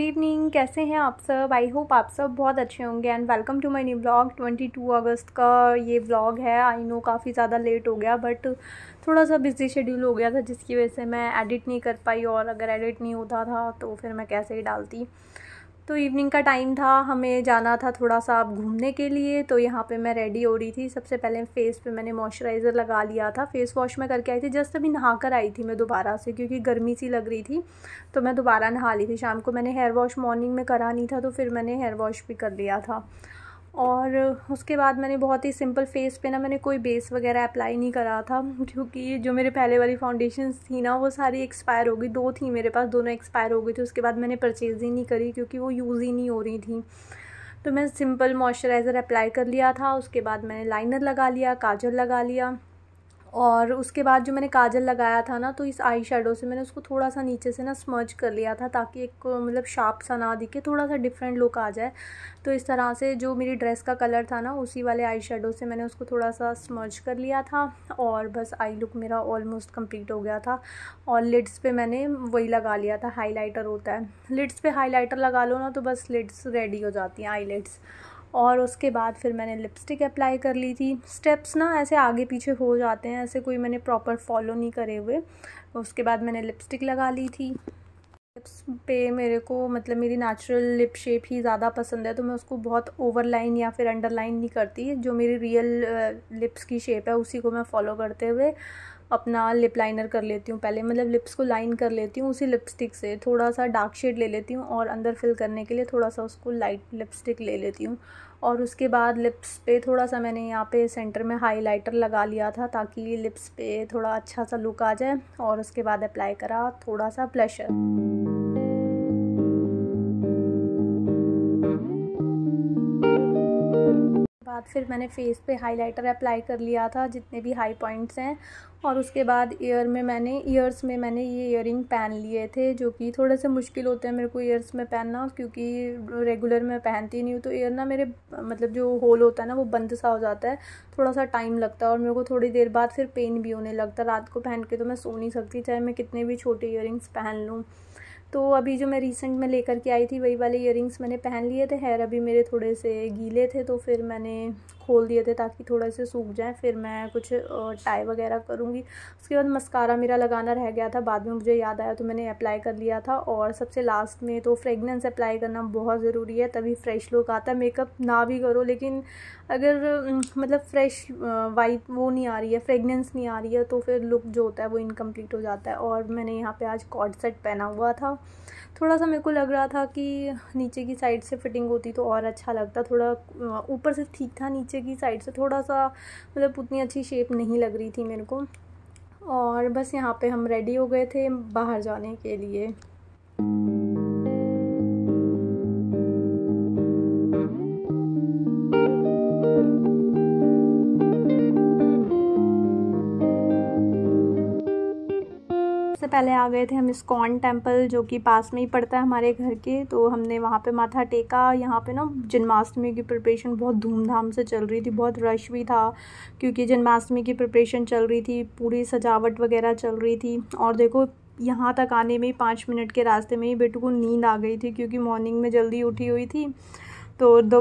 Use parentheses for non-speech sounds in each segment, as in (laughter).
Good evening कैसे हैं आप सब आई होप आप सब बहुत अच्छे होंगे and welcome to my new blog 22 अगस्त का ये ब्लॉग है आई नो काफ़ी ज़्यादा लेट हो गया बट थोड़ा सा बिजी शेड्यूल हो गया था जिसकी वजह से मैं एडिट नहीं कर पाई और अगर एडिट नहीं होता था तो फिर मैं कैसे ही डालती तो इवनिंग का टाइम था हमें जाना था थोड़ा सा आप घूमने के लिए तो यहाँ पे मैं रेडी हो रही थी सबसे पहले फेस पे मैंने मॉइस्चराइज़र लगा लिया था फेस वॉश मैं करके आई थी जस्ट अभी नहा कर आई थी मैं दोबारा से क्योंकि गर्मी सी लग रही थी तो मैं दोबारा नहा ली थी शाम को मैंने हेयर वॉश मॉर्निंग में करा नहीं था तो फिर मैंने हेयर वॉश भी कर लिया था और उसके बाद मैंने बहुत ही सिंपल फेस पे ना मैंने कोई बेस वगैरह अप्लाई नहीं करा था क्योंकि जो मेरे पहले वाली फाउंडेशन थी ना वो सारी एक्सपायर हो गई दो थी मेरे पास दोनों एक्सपायर हो गई थी उसके बाद मैंने परचेज़ ही नहीं करी क्योंकि वो यूज़ ही नहीं हो रही थी तो मैं सिंपल मॉइस्चराइज़र अप्लाई कर लिया था उसके बाद मैंने लाइनर लगा लिया काजल लगा लिया और उसके बाद जो मैंने काजल लगाया था ना तो इस आई शेडो से मैंने उसको थोड़ा सा नीचे से ना स्मज कर लिया था ताकि एक मतलब शार्प सा ना दिखे थोड़ा सा डिफरेंट लुक आ जाए तो इस तरह से जो मेरी ड्रेस का कलर था ना उसी वाले आई शेडो से मैंने उसको थोड़ा सा स्मज कर लिया था और बस आई लुक मेरा ऑलमोस्ट कम्प्लीट हो गया था और लिड्स पर मैंने वही लगा लिया था हाईलाइटर होता है लिड्स पर हाईलाइटर लगा लो ना तो बस लिड्स रेडी हो जाती हैं आई और उसके बाद फिर मैंने लिपस्टिक अप्लाई कर ली थी स्टेप्स ना ऐसे आगे पीछे हो जाते हैं ऐसे कोई मैंने प्रॉपर फॉलो नहीं करे हुए उसके बाद मैंने लिपस्टिक लगा ली थी लिप्स पे मेरे को मतलब मेरी नेचुरल लिप शेप ही ज़्यादा पसंद है तो मैं उसको बहुत ओवरलाइन या फिर अंडरलाइन नहीं करती जो मेरी रियल लिप्स की शेप है उसी को मैं फॉलो करते हुए अपना लिप लाइनर कर लेती हूँ पहले मतलब लिप्स को लाइन कर लेती हूँ उसी लिपस्टिक से थोड़ा सा डार्क शेड ले लेती हूँ और अंदर फिल करने के लिए थोड़ा सा उसको लाइट लिपस्टिक ले लेती हूँ और उसके बाद लिप्स पे थोड़ा सा मैंने यहाँ पे सेंटर में हाइलाइटर लगा लिया था ताकि लिप्स पे थोड़ा अच्छा सा लुक आ जाए और उसके बाद अप्लाई करा थोड़ा सा ब्लशर बाद फिर मैंने फेस पे हाइलाइटर अप्लाई कर लिया था जितने भी हाई पॉइंट्स हैं और उसके बाद ईयर में मैंने ईयर्स में मैंने ये रिंग पहन लिए थे जो कि थोड़े से मुश्किल होते हैं मेरे को ईयर्स में पहनना क्योंकि रेगुलर मैं पहनती नहीं हूँ तो ईयर ना मेरे मतलब जो होल होता है ना वो बंद सा हो जाता है थोड़ा सा टाइम लगता है और मेरे को थोड़ी देर बाद फिर पेन भी होने लगता है रात को पहन के तो मैं सो नहीं सकती चाहे मैं कितने भी छोटे ईयर पहन लूँ तो अभी जो मैं रिसेंट में लेकर के आई थी वही वाले इयर मैंने पहन लिए थे हेयर अभी मेरे थोड़े से गीले थे तो फिर मैंने खोल दिए थे ताकि थोड़े से सूख जाएँ फिर मैं कुछ टाई वगैरह करूँगी उसके बाद मस्कारा मेरा लगाना रह गया था बाद में मुझे याद आया तो मैंने अप्लाई कर लिया था और सबसे लास्ट में तो फ्रेगनेंस अप्लाई करना बहुत ज़रूरी है तभी फ्रेश लुक आता है मेकअप ना भी करो लेकिन अगर मतलब फ्रेश वाइट वो नहीं आ रही है फ्रेगनेंस नहीं आ रही है तो फिर लुक जो होता है वो इनकम्प्लीट हो जाता है और मैंने यहाँ पर आज कॉड सेट पहना हुआ था थोड़ा सा मेरे को लग रहा था कि नीचे की साइड से फिटिंग होती तो और अच्छा लगता थोड़ा ऊपर से ठीक था नीचे की साइड से थोड़ा सा मतलब उतनी अच्छी शेप नहीं लग रही थी मेरे को और बस यहाँ पे हम रेडी हो गए थे बाहर जाने के लिए पहले आ गए थे हम इस्कॉन टेम्पल जो कि पास में ही पड़ता है हमारे घर के तो हमने वहाँ पे माथा टेका यहाँ पे ना जन्माष्टमी की प्रिपरेशन बहुत धूमधाम से चल रही थी बहुत रश भी था क्योंकि जन्माष्टमी की प्रिपरेशन चल रही थी पूरी सजावट वगैरह चल रही थी और देखो यहाँ तक आने में ही पाँच मिनट के रास्ते में ही बेटू को नींद आ गई थी क्योंकि मॉर्निंग में जल्दी उठी हुई थी तो दो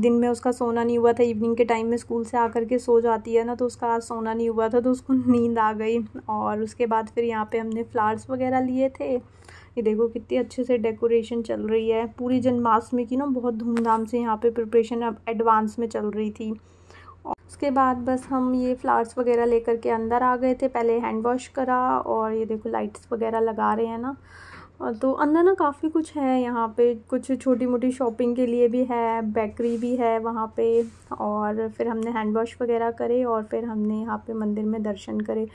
दिन में उसका सोना नहीं हुआ था इवनिंग के टाइम में स्कूल से आकर के सो जाती है ना तो उसका आज सोना नहीं हुआ था तो उसको (laughs) नींद आ गई और उसके बाद फिर यहाँ पे हमने फ्लावर्स वगैरह लिए थे ये देखो कितनी अच्छे से डेकोरेशन चल रही है पूरी जन्माष्टमी की ना बहुत धूमधाम से यहाँ पर प्रिपरेशन अब एडवांस में चल रही थी उसके बाद बस हम ये फ्लावर्स वगैरह लेकर के अंदर आ गए थे पहले हैंड वॉश करा और ये देखो लाइट्स वगैरह लगा रहे हैं ना तो अंदर ना काफ़ी कुछ है यहाँ पे कुछ छोटी मोटी शॉपिंग के लिए भी है बेकरी भी है वहाँ पे और फिर हमने हैंड वॉश वगैरह करे और फिर हमने यहाँ पे मंदिर में दर्शन करे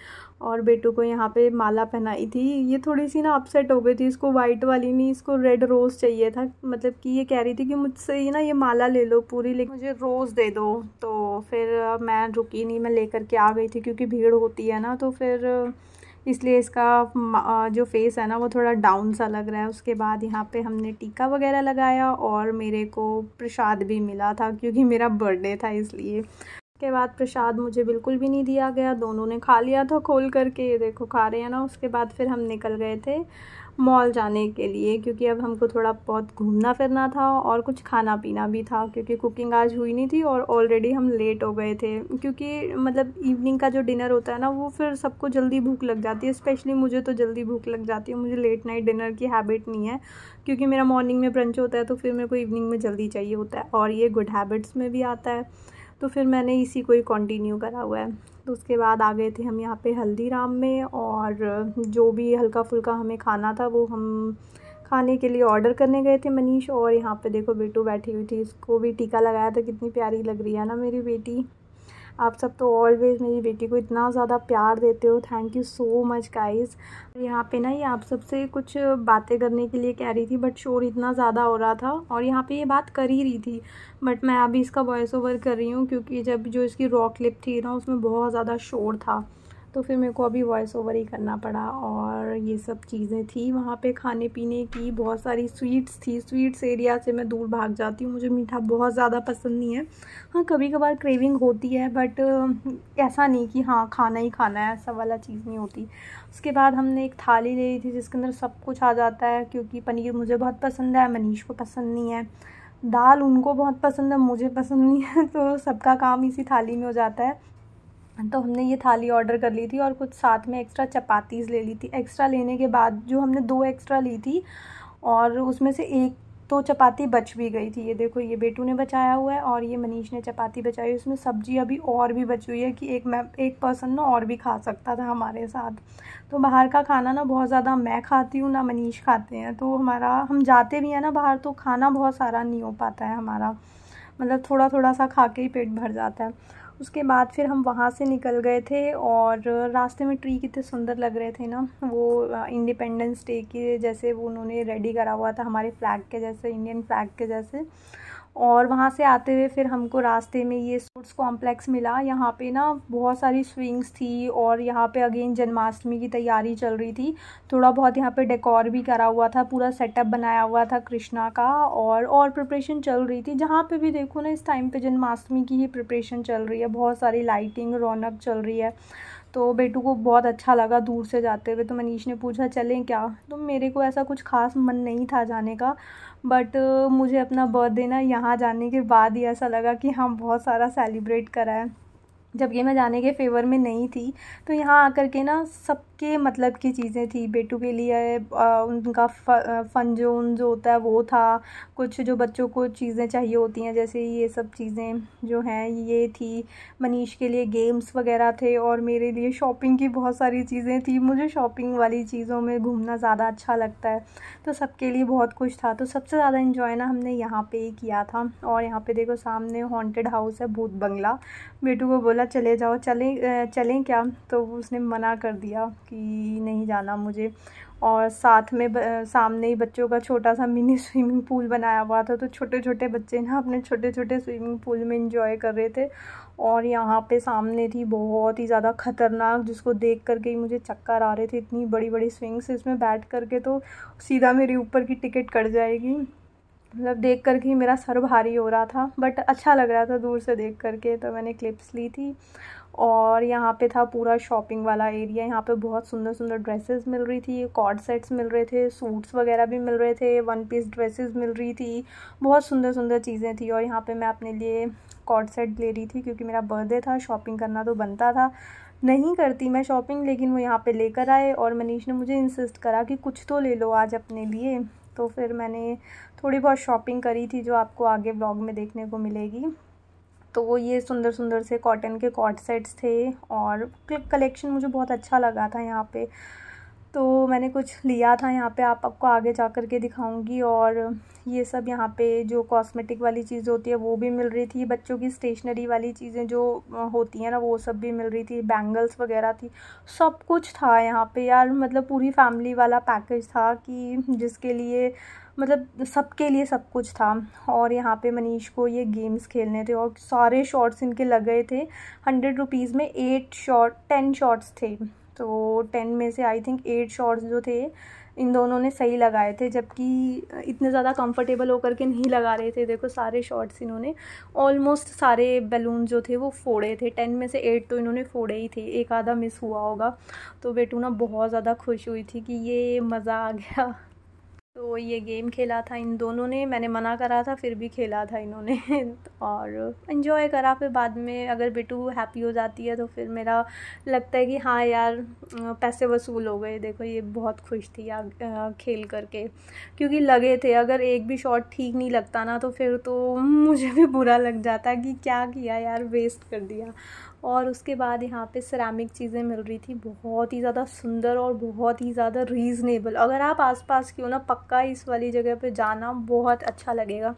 और बेटू को यहाँ पे माला पहनाई थी ये थोड़ी सी ना अपसेट हो गई थी इसको वाइट वाली नहीं इसको रेड रोज़ चाहिए था मतलब कि ये कह रही थी कि मुझसे ही ना ये माला ले लो पूरी लेकिन मुझे रोज़ दे दो तो फिर मैं रुकी नहीं मैं लेकर के आ गई थी क्योंकि भीड़ होती है ना तो फिर इसलिए इसका जो फेस है ना वो थोड़ा डाउन सा लग रहा है उसके बाद यहाँ पे हमने टीका वगैरह लगाया और मेरे को प्रसाद भी मिला था क्योंकि मेरा बर्थडे था इसलिए उसके बाद प्रसाद मुझे बिल्कुल भी नहीं दिया गया दोनों ने खा लिया था खोल करके ये देखो खा रहे हैं ना उसके बाद फिर हम निकल गए थे मॉल जाने के लिए क्योंकि अब हमको थोड़ा बहुत घूमना फिरना था और कुछ खाना पीना भी था क्योंकि कुकिंग आज हुई नहीं थी और ऑलरेडी हम लेट हो गए थे क्योंकि मतलब इवनिंग का जो डिनर होता है ना वो फिर सबको जल्दी भूख लग जाती है स्पेशली मुझे तो जल्दी भूख लग जाती है मुझे लेट नाइट डिनर की हैबिट नहीं है क्योंकि मेरा मॉर्निंग में ब्रंच होता है तो फिर मेरे को इवनिंग में जल्दी चाहिए होता है और ये गुड हैबिट्स में भी आता है तो फिर मैंने इसी को ही कंटिन्यू करा हुआ है तो उसके बाद आ गए थे हम यहाँ पे हल्दीराम में और जो भी हल्का फुल्का हमें खाना था वो हम खाने के लिए ऑर्डर करने गए थे मनीष और यहाँ पे देखो बेटू बैठी हुई थी इसको भी टीका लगाया था कितनी प्यारी लग रही है ना मेरी बेटी आप सब तो ऑलवेज़ मेरी बेटी को इतना ज़्यादा प्यार देते हो thank you so much guys यहाँ पे ना ये आप सबसे कुछ बातें करने के लिए कह रही थी बट शोर इतना ज़्यादा हो रहा था और यहाँ पे ये बात कर ही रही थी बट मैं अभी इसका वॉइस ओवर कर रही हूँ क्योंकि जब जो इसकी रॉक क्लिप थी ना उसमें बहुत ज़्यादा शोर था तो फिर मेरे को अभी वॉइस ओवर ही करना पड़ा और ये सब चीज़ें थी वहाँ पे खाने पीने की बहुत सारी स्वीट्स थी स्वीट्स एरिया से मैं दूर भाग जाती हूँ मुझे मीठा बहुत ज़्यादा पसंद नहीं है हाँ कभी कभार क्रेविंग होती है बट ऐसा नहीं कि हाँ खाना ही खाना है ऐसा वाला चीज़ नहीं होती उसके बाद हमने एक थाली ले ली थी जिसके अंदर सब कुछ आ जाता है क्योंकि पनीर मुझे बहुत पसंद है मनीष को पसंद नहीं है दाल उनको बहुत पसंद है मुझे पसंद नहीं है तो सबका काम इसी थाली में हो जाता है तो हमने ये थाली ऑर्डर कर ली थी और कुछ साथ में एक्स्ट्रा चपातीज़ ले ली थी एक्स्ट्रा लेने के बाद जो हमने दो एक्स्ट्रा ली थी और उसमें से एक तो चपाती बच भी गई थी ये देखो ये बेटू ने बचाया हुआ है और ये मनीष ने चपाती बचाई उसमें सब्जी अभी और भी बची हुई है कि एक मैं एक पर्सन ना और भी खा सकता था हमारे साथ तो बाहर का खाना ना बहुत ज़्यादा मैं खाती हूँ ना मनीष खाते हैं तो हमारा हम जाते भी हैं ना बाहर तो खाना बहुत सारा नहीं हो पाता है हमारा मतलब थोड़ा थोड़ा सा खा के ही पेट भर जाता है उसके बाद फिर हम वहाँ से निकल गए थे और रास्ते में ट्री कितने सुंदर लग रहे थे ना वो इंडिपेंडेंस डे के जैसे वो उन्होंने रेडी करा हुआ था हमारे फ्लैग के जैसे इंडियन फ्लैग के जैसे और वहाँ से आते हुए फिर हमको रास्ते में ये स्पोर्ट्स कॉम्प्लेक्स मिला यहाँ पे ना बहुत सारी स्विंग्स थी और यहाँ पे अगेन जन्माष्टमी की तैयारी चल रही थी थोड़ा बहुत यहाँ पे डेकोर भी करा हुआ था पूरा सेटअप बनाया हुआ था कृष्णा का और और प्रिपरेशन चल रही थी जहाँ पे भी देखो ना इस टाइम पे जन्माष्टमी की ही प्रिपरेशन चल रही है बहुत सारी लाइटिंग रौनक चल रही है तो बेटू को बहुत अच्छा लगा दूर से जाते हुए तो मनीष ने पूछा चलें क्या तो मेरे को ऐसा कुछ खास मन नहीं था जाने का बट मुझे अपना बर्थडे ना यहाँ जाने के बाद ही ऐसा लगा कि हम बहुत सारा सेलिब्रेट करा है जबकि मैं जाने के फेवर में नहीं थी तो यहाँ आकर के ना सबके मतलब की चीज़ें थी बेटू के लिए आ, उनका फन उन जो होता है वो था कुछ जो बच्चों को चीज़ें चाहिए होती हैं जैसे ये सब चीज़ें जो हैं ये थी मनीष के लिए गेम्स वगैरह थे और मेरे लिए शॉपिंग की बहुत सारी चीज़ें थी मुझे शॉपिंग वाली चीज़ों में घूमना ज़्यादा अच्छा लगता है तो सबके लिए बहुत कुछ था तो सबसे ज़्यादा इन्जॉय ना हमने यहाँ पर किया था और यहाँ पर देखो सामने हॉन्टेड हाउस है भूत बंगला बेटू को बोला बोला चले जाओ चलें चलें क्या तो उसने मना कर दिया कि नहीं जाना मुझे और साथ में ब, सामने ही बच्चों का छोटा सा मिनी स्विमिंग पूल बनाया हुआ था तो छोटे छोटे बच्चे ना अपने छोटे छोटे स्विमिंग पूल में इंजॉय कर रहे थे और यहाँ पे सामने थी बहुत ही ज़्यादा ख़तरनाक जिसको देख करके ही मुझे चक्कर आ रहे थे इतनी बड़ी बड़ी स्विंग्स इसमें बैठ करके तो सीधा मेरे ऊपर की टिकट कट जाएगी मतलब देख कर ही मेरा सर भारी हो रहा था बट अच्छा लग रहा था दूर से देख करके तो मैंने क्लिप्स ली थी और यहाँ पे था पूरा शॉपिंग वाला एरिया यहाँ पे बहुत सुंदर सुंदर ड्रेसेस मिल रही थी कॉर्ड सेट्स मिल रहे थे सूट्स वगैरह भी मिल रहे थे वन पीस ड्रेसेस मिल रही थी बहुत सुंदर सुंदर चीज़ें थी और यहाँ पे मैं अपने लिए कॉर्ड सेट ले रही थी क्योंकि मेरा बर्थडे था शॉपिंग करना तो बनता था नहीं करती मैं शॉपिंग लेकिन वो यहाँ पर लेकर आए और मनीष ने मुझे इंसिस्ट करा कि कुछ तो ले लो आज अपने लिए तो फिर मैंने थोड़ी बहुत शॉपिंग करी थी जो आपको आगे ब्लॉग में देखने को मिलेगी तो वो ये सुंदर सुंदर से कॉटन के कॉट सेट्स थे और कलेक्शन मुझे बहुत अच्छा लगा था यहाँ पे तो मैंने कुछ लिया था यहाँ पे आप आपको आगे जा कर के दिखाऊंगी और ये सब यहाँ पे जो कॉस्मेटिक वाली चीज़ होती है वो भी मिल रही थी बच्चों की स्टेशनरी वाली चीज़ें जो होती हैं ना वो सब भी मिल रही थी बैंगल्स वगैरह थी सब कुछ था यहाँ पे यार मतलब पूरी फैमिली वाला पैकेज था कि जिसके लिए मतलब सबके लिए सब कुछ था और यहाँ पे मनीष को ये गेम्स खेलने थे और सारे शॉर्ट्स इनके लग गए थे हंड्रेड रुपीज़ में एट शॉर्ट टेन शॉर्ट्स थे तो टेन में से आई थिंक एट शॉर्ट्स जो थे इन दोनों ने सही लगाए थे जबकि इतने ज़्यादा कंफर्टेबल होकर के नहीं लगा रहे थे देखो सारे शॉर्ट्स इन्होंने ऑलमोस्ट सारे बैलून जो थे वो फोड़े थे टेन में से एट तो इन्होंने फोड़े ही थे एक आधा मिस हुआ होगा तो बेटू ना बहुत ज़्यादा खुश हुई थी कि ये मज़ा आ गया तो ये गेम खेला था इन दोनों ने मैंने मना करा था फिर भी खेला था इन्होंने (laughs) और इन्जॉय करा फिर बाद में अगर बिटू हैप्पी हो जाती है तो फिर मेरा लगता है कि हाँ यार पैसे वसूल हो गए देखो ये बहुत खुश थी यार खेल करके क्योंकि लगे थे अगर एक भी शॉट ठीक नहीं लगता ना तो फिर तो मुझे भी बुरा लग जाता कि क्या किया यार वेस्ट कर दिया और उसके बाद यहाँ पे सरामिक चीज़ें मिल रही थी बहुत ही ज़्यादा सुंदर और बहुत ही ज़्यादा रीज़नेबल अगर आप आसपास की हो ना पक्का इस वाली जगह पे जाना बहुत अच्छा लगेगा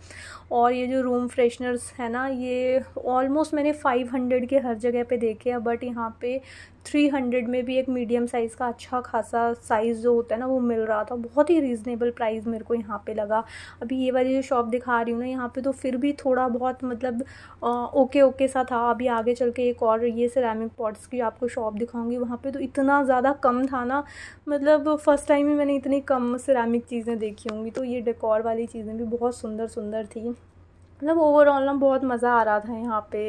और ये जो रूम फ्रेशनर्स है ना ये ऑलमोस्ट मैंने 500 के हर जगह पे देखे हैं बट यहाँ पे थ्री हंड्रेड में भी एक मीडियम साइज़ का अच्छा खासा साइज़ जो होता है ना वो मिल रहा था बहुत ही रीज़नेबल प्राइस मेरे को यहाँ पे लगा अभी ये वाली जो शॉप दिखा रही हूँ ना यहाँ पे तो फिर भी थोड़ा बहुत मतलब आ, ओके ओके सा था अभी आगे चल के एक और ये सिरेमिक पॉट्स की आपको शॉप दिखाऊंगी वहाँ पर तो इतना ज़्यादा कम था ना मतलब फ़र्स्ट टाइम ही मैंने इतनी कम सिरेमिक चीज़ें देखी होंगी तो ये डेकोर वाली चीज़ें भी बहुत सुंदर सुंदर थी मतलब ओवरऑल ना बहुत मज़ा आ रहा था यहाँ पे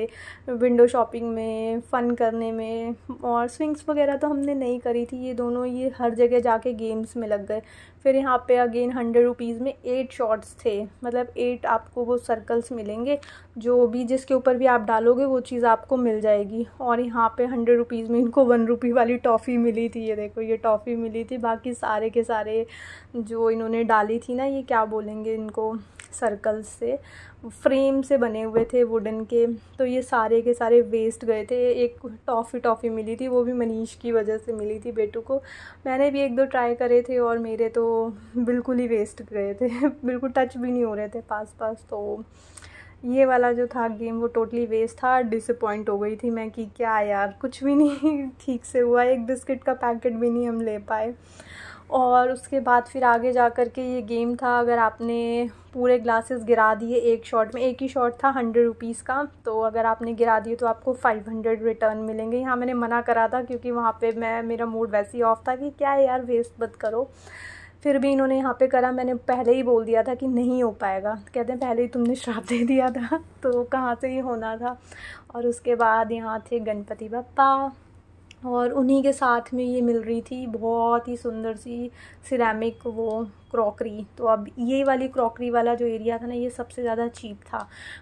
विंडो शॉपिंग में फ़न करने में और स्विंग्स वगैरह तो हमने नहीं करी थी ये दोनों ये हर जगह जाके गेम्स में लग गए फिर यहाँ पे अगेन हंड्रेड रुपीज़ में एट शॉट्स थे मतलब एट आपको वो सर्कल्स मिलेंगे जो भी जिसके ऊपर भी आप डालोगे वो चीज़ आपको मिल जाएगी और यहाँ पे हंड्रेड रुपीज़ में इनको वन रुपी वाली टॉफ़ी मिली थी ये देखो ये टॉफ़ी मिली थी बाकी सारे के सारे जो इन्होंने डाली थी ना ये क्या बोलेंगे इनको सर्कल से फ्रेम से बने हुए थे वुडन के तो ये सारे के सारे वेस्ट गए थे एक टॉफ़ी टॉफ़ी मिली थी वो भी मनीष की वजह से मिली थी बेटू को मैंने भी एक दो ट्राई करे थे और मेरे तो बिल्कुल ही वेस्ट गए थे (laughs) बिल्कुल टच भी नहीं हो रहे थे पास पास तो ये वाला जो था गेम वो टोटली वेस्ट था डिसअपॉइंट हो गई थी मैं कि क्या यार कुछ भी नहीं (laughs) ठीक से हुआ एक बिस्किट का पैकेट भी नहीं हम ले पाए और उसके बाद फिर आगे जा कर के ये गेम था अगर आपने पूरे ग्लासेस गिरा दिए एक शॉट में एक ही शॉट था हंड्रेड रुपीज़ का तो अगर आपने गिरा दिए तो आपको फ़ाइव हंड्रेड रिटर्न मिलेंगे यहाँ मैंने मना करा था क्योंकि वहाँ पे मैं मेरा मूड वैसे ही ऑफ था कि क्या यार वेस्ट मत करो फिर भी इन्होंने यहाँ पे करा मैंने पहले ही बोल दिया था कि नहीं हो पाएगा कहते हैं पहले ही तुमने श्राप दे दिया था तो कहाँ से ही होना था और उसके बाद यहाँ थे गणपति बप्पा और उन्हीं के साथ में ये मिल रही थी बहुत ही सुंदर सी सिरेमिक वो क्रॉकरी तो अब ये वाली क्रॉकरी वाला जो एरिया था ना ये सबसे ज़्यादा चीप था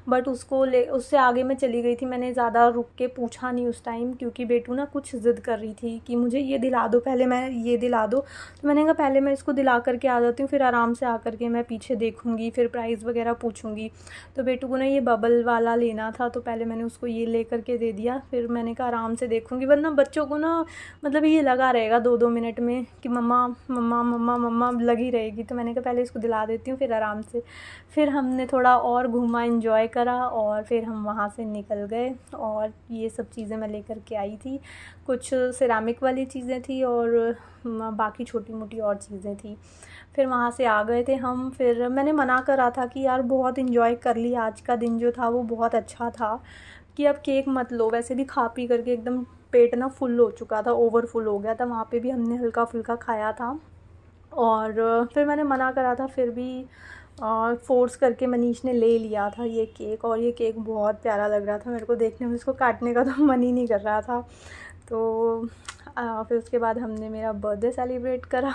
बट उसको ले उससे आगे मैं चली गई थी मैंने ज़्यादा रुक के पूछा नहीं उस टाइम क्योंकि बेटू ना कुछ ज़िद कर रही थी कि मुझे ये दिला दो पहले मैं ये दिला दो तो मैंने कहा पहले मैं इसको दिला करके आ जाती हूँ फिर आराम से आ करके मैं पीछे देखूँगी फिर प्राइस वगैरह पूछूँगी तो बेटू को ना ये बबल वाला लेना था तो पहले मैंने उसको ये ले करके दे दिया फिर मैंने कहा आराम से देखूँगी वरना बच्चों को ना मतलब ये लगा रहेगा दो दो मिनट में कि मम्मा मम्मा मम्मा मम्मा लगी रहेगी जाएगी तो मैंने कहा पहले इसको दिला देती हूँ फिर आराम से फिर हमने थोड़ा और घूमा इन्जॉय करा और फिर हम वहाँ से निकल गए और ये सब चीज़ें मैं लेकर के आई थी कुछ सिरामिक वाली चीज़ें थी और बाकी छोटी मोटी और चीज़ें थी फिर वहाँ से आ गए थे हम फिर मैंने मना करा था कि यार बहुत इन्जॉय कर ली आज का दिन जो था वो बहुत अच्छा था कि अब केक मत लो वैसे भी खा पी करके एकदम पेट ना फुल हो चुका था ओवरफुल हो गया था वहाँ पे भी हमने हल्का फुल्का खाया था और फिर मैंने मना करा था फिर भी फोर्स करके मनीष ने ले लिया था ये केक और ये केक बहुत प्यारा लग रहा था मेरे को देखने में इसको काटने का तो (laughs) मन ही नहीं कर रहा था तो आ, फिर उसके बाद हमने मेरा बर्थडे सेलिब्रेट करा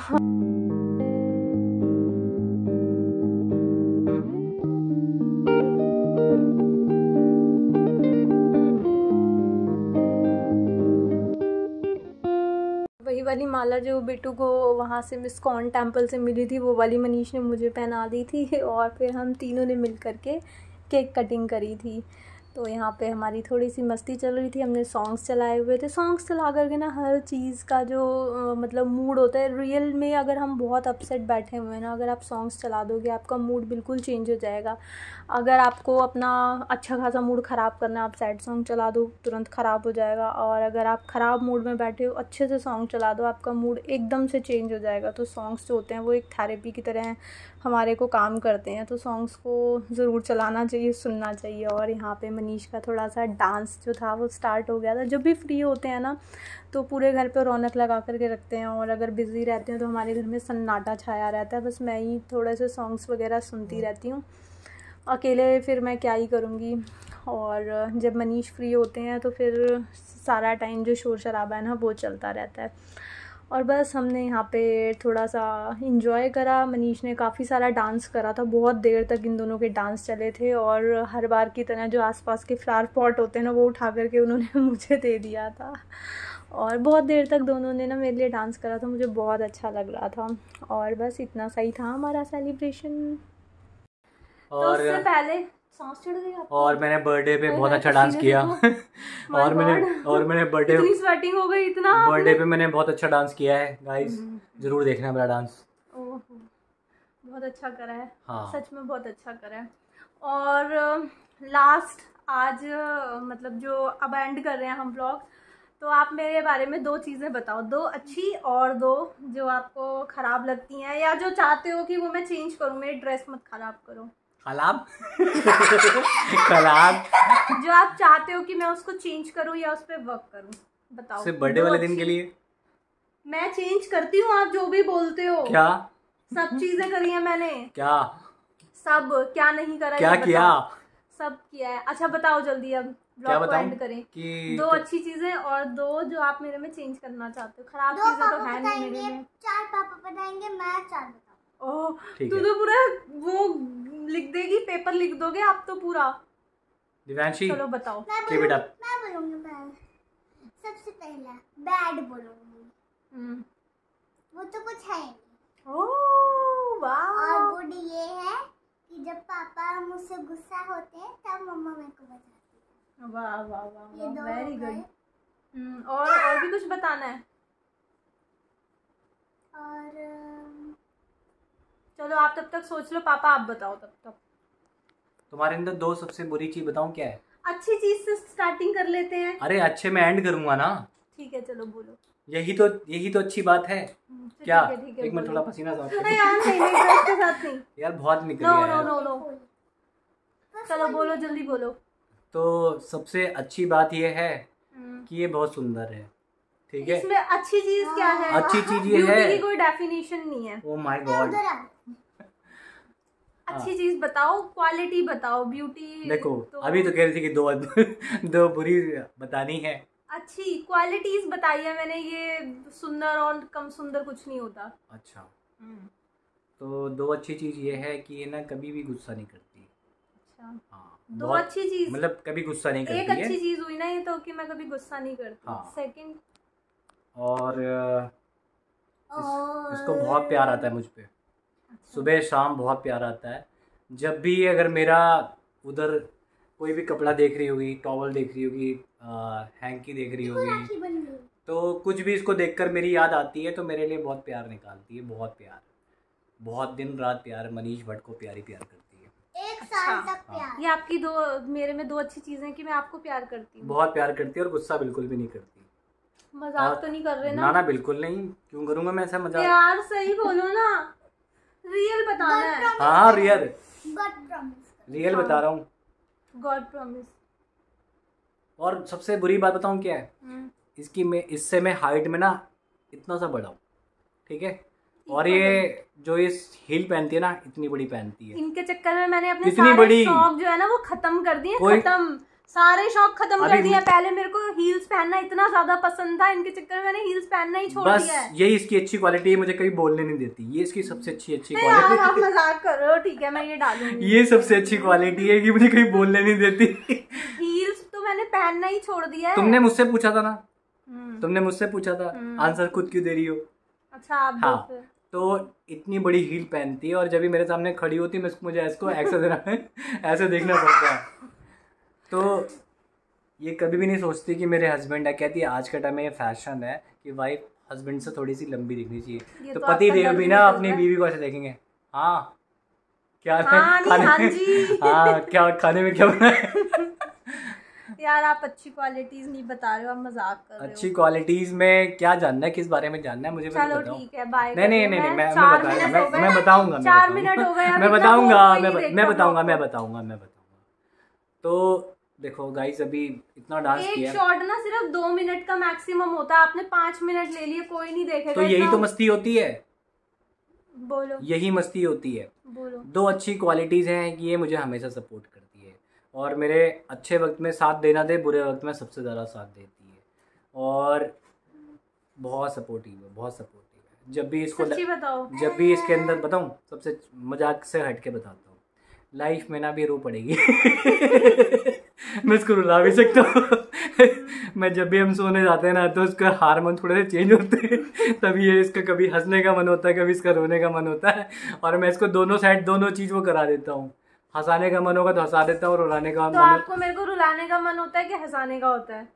वाली माला जो बेटू को वहाँ से मिसकॉन टेम्पल से मिली थी वो वाली मनीष ने मुझे पहना दी थी (laughs) और फिर हम तीनों ने मिल करके केक कटिंग करी थी तो यहाँ पे हमारी थोड़ी सी मस्ती चल रही थी हमने सॉन्ग्स चलाए हुए थे सॉन्ग्स चला करके ना हर चीज़ का जो मतलब मूड होता है रियल में अगर हम बहुत अपसेट बैठे हुए हैं ना अगर आप सॉन्ग्स चला दोगे आपका मूड बिल्कुल चेंज हो जाएगा अगर आपको अपना अच्छा खासा मूड ख़राब करना आप सैड सॉन्ग चला दो तुरंत ख़राब हो जाएगा और अगर आप ख़राब मूड में बैठे हो अच्छे से सॉन्ग चला दो आपका मूड एकदम से चेंज हो जाएगा तो सॉन्ग्स जो होते हैं वो एक थेरेपी की तरह हैं हमारे को काम करते हैं तो सॉन्ग्स को ज़रूर चलाना चाहिए सुनना चाहिए और यहाँ पे मनीष का थोड़ा सा डांस जो था वो स्टार्ट हो गया था जब भी फ्री होते हैं ना तो पूरे घर पे रौनक लगा करके रखते हैं और अगर बिज़ी रहते हैं तो हमारे घर में सन्नाटा छाया रहता है बस मैं ही थोड़े से सॉन्ग्स वगैरह सुनती रहती हूँ अकेले फिर मैं क्या ही करूँगी और जब मनीष फ्री होते हैं तो फिर सारा टाइम जो शोर शराबा है ना वो चलता रहता है और बस हमने यहाँ पे थोड़ा सा इन्जॉय करा मनीष ने काफ़ी सारा डांस करा था बहुत देर तक इन दोनों के डांस चले थे और हर बार की तरह जो आसपास के फ्लावर पॉट होते हैं ना वो उठा करके उन्होंने (laughs) मुझे दे दिया था और बहुत देर तक दोनों ने ना मेरे लिए डांस करा था मुझे बहुत अच्छा लग रहा था और बस इतना सही था हमारा सेलिब्रेशन तो और तो उससे पहले सांस चढ़ गई और मैंने बर्थडे पे बहुत अच्छा डांस किया तो- (laughs) और मैंने और मैंने बर्थडे (laughs) इतनी स्वेटिंग हो गई इतना बर्थडे पे मैंने बहुत अच्छा डांस किया है गाइस हम्म, हम्म। जरूर देखना मेरा डांस बहुत अच्छा करा है हाँ। सच में बहुत अच्छा करा है और लास्ट आज मतलब जो अब एंड कर रहे हैं हम ब्लॉग तो आप मेरे बारे में दो चीज़ें बताओ दो अच्छी और दो जो आपको ख़राब लगती हैं या जो चाहते हो कि वो मैं चेंज करूँ मेरी ड्रेस मत ख़राब करो कलाब कलाब जो आप चाहते हो कि मैं उसको चेंज करूं या उस पर वर्क करूं बताओ सिर्फ बर्थडे वाले दिन के लिए मैं चेंज करती हूँ आप जो भी बोलते हो क्या सब चीजें करी है मैंने क्या सब क्या नहीं करा क्या किया सब किया है अच्छा बताओ जल्दी अब क्या बताऊं करें कि दो तो... अच्छी चीजें और दो जो आप मेरे में चेंज करना चाहते हो खराब चीजें तो है नहीं मेरे में चार पापा बताएंगे मैं चार बताऊं ओह तू तो पूरा वो लिख देगी पेपर लिख दोगे आप तो पूरा दिव्यांशी चलो बताओ मैं बेटा मैं बोलूंगी सबसे पहला बैड बोलूंगी हम्म। वो तो कुछ है ओ वाह और गुड ये है कि जब पापा मुझसे गुस्सा होते हैं तब मम्मा मेरे को बताती है वाह वाह वाह वेरी गुड हम्म, और और भी कुछ बताना है और चलो आप तब तक सोच लो पापा आप बताओ तब तक तुम्हारे अंदर दो सबसे बुरी चीज बताऊं क्या है अच्छी चीज से स्टार्टिंग कर लेते हैं अरे अच्छे में एंड करूंगा ना ठीक है चलो बोलो यही तो यही तो अच्छी बात है हम्म, क्या एक मिनट थोड़ा पसीना साफ यार नहीं नहीं इसके साथ नहीं (laughs) यार बहुत निकल गया नो नो नो चलो बोलो जल्दी बोलो तो सबसे अच्छी बात यह है हम्म। कि ये बहुत सुंदर है ठीक है इसमें अच्छी चीज क्या है हाँ। अच्छी चीज ये है की कोई डेफिनेशन नहीं है ओ माय गॉड अच्छी हाँ। चीज बताओ क्वालिटी बताओ ब्यूटी देखो तो... अभी तो कह रही थी कि दो (laughs) दो बुरी बतानी है अच्छी क्वालिटीज बताई है मैंने ये सुंदर और कम सुंदर कुछ नहीं होता अच्छा हम्म। तो दो अच्छी चीज ये है कि ये ना कभी भी गुस्सा नहीं करती अच्छा हाँ दो अच्छी चीज मतलब कभी गुस्सा नहीं करती एक अच्छी चीज हुई ना ये तो कि मैं कभी गुस्सा नहीं करती हाँ। सेकंड और इस, इसको बहुत प्यार आता है मुझ पर सुबह शाम बहुत प्यार आता है जब भी अगर मेरा उधर कोई भी कपड़ा देख रही होगी टॉवल देख रही होगी हैंकी देख रही होगी तो कुछ भी इसको देखकर मेरी याद आती है तो मेरे लिए बहुत प्यार निकालती है बहुत प्यार बहुत दिन रात प्यार मनीष भट्ट को प्यारी प्यार करती है एक साल अच्छा। तक प्यार ये आपकी दो मेरे में दो अच्छी चीजें कि मैं आपको प्यार करती हूँ बहुत प्यार करती है और गुस्सा बिल्कुल भी नहीं करती मजाक तो नहीं कर रहे ना ना ना बिल्कुल नहीं क्यों करूंगा मैं ऐसा मजाक यार सही बोलो ना रियल बताना है हाँ, हाँ रियल रियल बता रहा हूँ गॉड प्रॉमिस और सबसे बुरी बात बताऊँ क्या है हम्म। इसकी मैं इससे मैं हाइट में ना इतना सा बड़ा हूँ ठीक है और ये जो ये हील पहनती है ना इतनी बड़ी पहनती है इनके चक्कर में मैंने अपने इतनी बड़ी जो है ना वो खत्म कर दिए खत्म सारे शौक खत्म कर दिया पहले मेरे को हील्स पहनना इतना ज्यादा पसंद था इनके चक्कर में मैंने हील्स पहनना ही छोड़ दिया है यही इसकी अच्छी क्वालिटी है मुझे कभी बोलने नहीं देती ये इसकी सबसे अच्छी अच्छी क्वालिटी आप मजाक कर रहे हो ठीक है मैं ये डालूंगी ये सबसे अच्छी क्वालिटी है कि मुझे कभी बोलने नहीं देती हील्स तो मैंने पहनना ही छोड़ दिया है तुमने मुझसे पूछा था ना हम्म। तुमने मुझसे पूछा था आंसर हम्म। खुद क्यों दे रही हो अच्छा आप हाँ, तो इतनी बड़ी हील पहनती है और जब भी मेरे सामने खड़ी होती है मुझे इसको ऐसे देना (laughs) ऐसे देखना पड़ता है तो ये कभी भी नहीं सोचती कि मेरे हस्बैंड है कहती है आज का टाइम में ये फैशन है कि वाइफ हस्बैंड से थोड़ी सी लंबी दिखनी चाहिए तो, तो, पति देव भी ना अपनी बीवी को ऐसे देखेंगे हाँ क्या हाँ, खाने हाँ, (laughs) हाँ क्या खाने में क्या बना (laughs) यार आप अच्छी क्वालिटीज नहीं बता रहे हो आप मजाक कर रहे हो अच्छी क्वालिटीज में क्या जानना है किस बारे में जानना है मुझे चलो ठीक है बाय नहीं नहीं नहीं मैं मैं बताऊंगा मैं मैं बताऊंगा मैं बताऊंगा मैं बताऊंगा मैं बताऊंगा मैं बताऊंगा तो देखो गाइस अभी इतना डांस किया एक शॉट ना सिर्फ दो मिनट का मैक्सिमम होता है आपने पांच मिनट ले लिए कोई नहीं देखेगा तो यही तो मस्ती होती है बोलो यही मस्ती होती है बोलो दो अच्छी क्वालिटीज़ हैं कि ये मुझे हमेशा सपोर्ट करती है और मेरे अच्छे वक्त में साथ देना दे बुरे वक्त में सबसे ज़्यादा साथ देती है और बहुत सपोर्टिव है बहुत सपोर्टिव है जब भी इसको बताओ जब भी इसके अंदर बताऊँ सबसे मजाक से हट के बताता हूँ लाइफ में ना भी रो पड़ेगी (laughs) मैं इसको रुला भी सकता हूँ मैं जब भी हम सोने जाते हैं ना तो उसका हारमोन थोड़े से चेंज होते हैं तभी ये इसका कभी हंसने का मन होता है कभी इसका रोने का मन होता है और मैं इसको दोनों साइड दोनों चीज़ वो करा देता हूँ हंसाने का मन होगा तो हंसा देता हूँ रुलाने का तो मन आपको मेरे को रुलाने का मन होता है कि हंसाने का होता है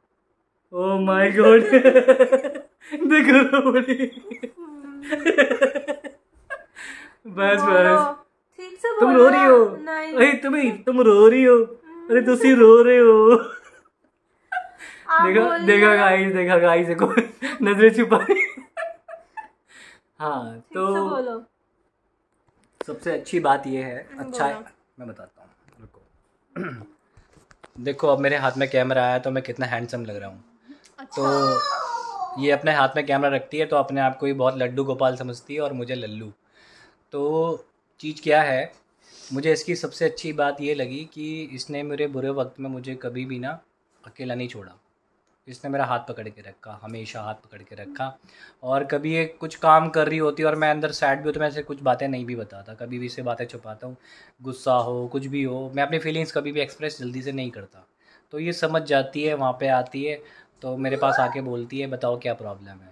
ओ माय गॉड देखो बस बस ठीक से तुम रो रही हो नहीं तुम्हें तुम रो रही हो अरे तो रो रहे हो देखा देखा गाइस देखा गाइस देखो नजरें छुपा हाँ तो सबसे अच्छी बात यह है हम्म, अच्छा मैं बताता हूँ रुको देखो अब मेरे हाथ में कैमरा आया तो मैं कितना हैंडसम लग रहा हूँ अच्छा। तो ये अपने हाथ में कैमरा रखती है तो अपने आप को ही बहुत लड्डू गोपाल समझती है और मुझे लल्लू तो चीज़ क्या है मुझे इसकी सबसे अच्छी बात ये लगी कि इसने मेरे बुरे वक्त में मुझे कभी भी ना अकेला नहीं छोड़ा इसने मेरा हाथ पकड़ के रखा हमेशा हाथ पकड़ के रखा और कभी ये कुछ काम कर रही होती और मैं अंदर सैड भी होता मैं इसे कुछ बातें नहीं भी बताता कभी भी इसे बातें छुपाता हूँ गुस्सा हो कुछ भी हो मैं अपनी फीलिंग्स कभी भी एक्सप्रेस जल्दी से नहीं करता तो ये समझ जाती है वहाँ पर आती है तो मेरे पास आके बोलती है बताओ क्या प्रॉब्लम है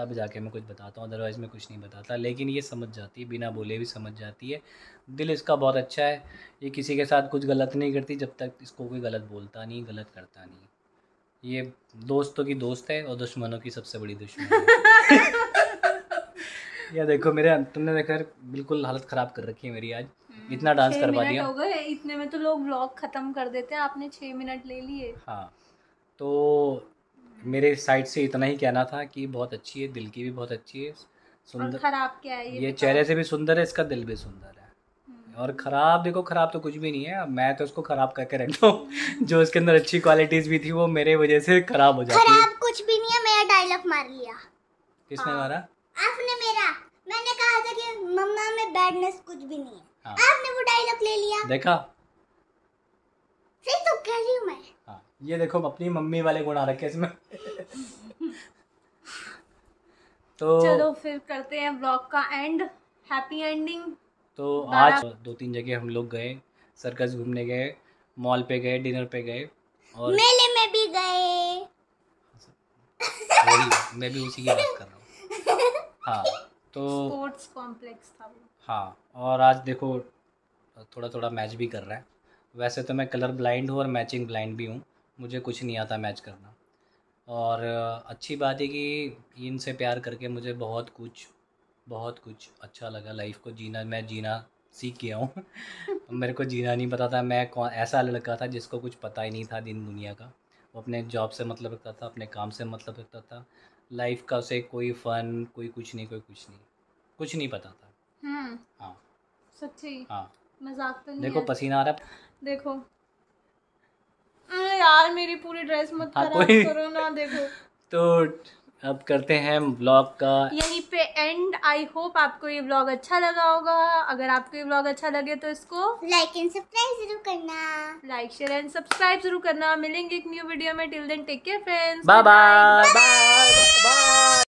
तब जाके मैं कुछ बताता हूँ अदरवाइज़ मैं कुछ नहीं बताता लेकिन ये समझ जाती है बिना बोले भी समझ जाती है दिल इसका बहुत अच्छा है ये किसी के साथ कुछ गलत नहीं करती जब तक इसको कोई गलत बोलता नहीं गलत करता नहीं ये दोस्तों की दोस्त है और दुश्मनों की सबसे बड़ी दुश्मन (laughs) या देखो मेरे तुमने देखा बिल्कुल हालत ख़राब कर रखी है मेरी आज हम्म, इतना डांस करवा दिया हो गए इतने में तो लोग ब्लॉग ख़त्म कर देते हैं आपने छः मिनट ले लिए हाँ तो मेरे साइड से इतना ही कहना था कि बहुत अच्छी है दिल की भी बहुत अच्छी है सुंदर खराब क्या है ये, ये चेहरे से भी सुंदर है इसका दिल भी सुंदर है हम्म। और ख़राब देखो ख़राब तो कुछ भी नहीं है मैं तो इसको ख़राब करके रख हूँ जो इसके अंदर अच्छी क्वालिटीज़ भी थी वो मेरे वजह से ख़राब हो जाती खराब कुछ भी नहीं है मेरा डायलॉग मार लिया किसने हाँ। मारा आपने मेरा मैंने कहा था कि मम्मा में बैडनेस कुछ भी नहीं है हाँ। आपने वो डायलॉग ले लिया देखा सही तो कह रही हूँ मैं हाँ ये देखो अपनी मम्मी वाले गुण आ रखे इसमें तो चलो फिर करते हैं ब्लॉग का एंड हैप्पी एंडिंग तो आज दो तीन जगह हम लोग गए सर्कस घूमने गए मॉल पे गए डिनर पे गए और मेले में भी गए मैं भी उसी की बात कर रहा हूँ हाँ तो स्पोर्ट्स कॉम्प्लेक्स था हाँ और आज देखो थोड़ा थोड़ा मैच भी कर रहा है वैसे तो मैं कलर ब्लाइंड हूँ और मैचिंग ब्लाइंड भी हूँ मुझे कुछ नहीं आता मैच करना और अच्छी बात है कि इनसे प्यार करके मुझे बहुत कुछ बहुत कुछ अच्छा लगा लाइफ को जीना मैं जीना सीख गया हूँ (laughs) मेरे को जीना नहीं पता था मैं कौन ऐसा लड़का था जिसको कुछ पता ही नहीं था दिन दुनिया का वो अपने जॉब से मतलब रखता था अपने काम से मतलब रखता था लाइफ का उसे कोई फन कोई कुछ नहीं कोई कुछ नहीं कुछ नहीं पता था हम्म। हाँ सच्ची हाँ मजाक तो नहीं देखो पसीना आ रहा देखो यार मेरी पूरी ड्रेस मत हाँ, खराब करो ना देखो (laughs) तो अब करते हैं ब्लॉग का यहीं पे एंड आई होप आपको ये ब्लॉग अच्छा लगा होगा अगर आपको ये ब्लॉग अच्छा लगे तो इसको लाइक एंड सब्सक्राइब जरूर करना लाइक शेयर एंड सब्सक्राइब जरूर करना मिलेंगे एक न्यू वीडियो में till then take care friends bye bye bye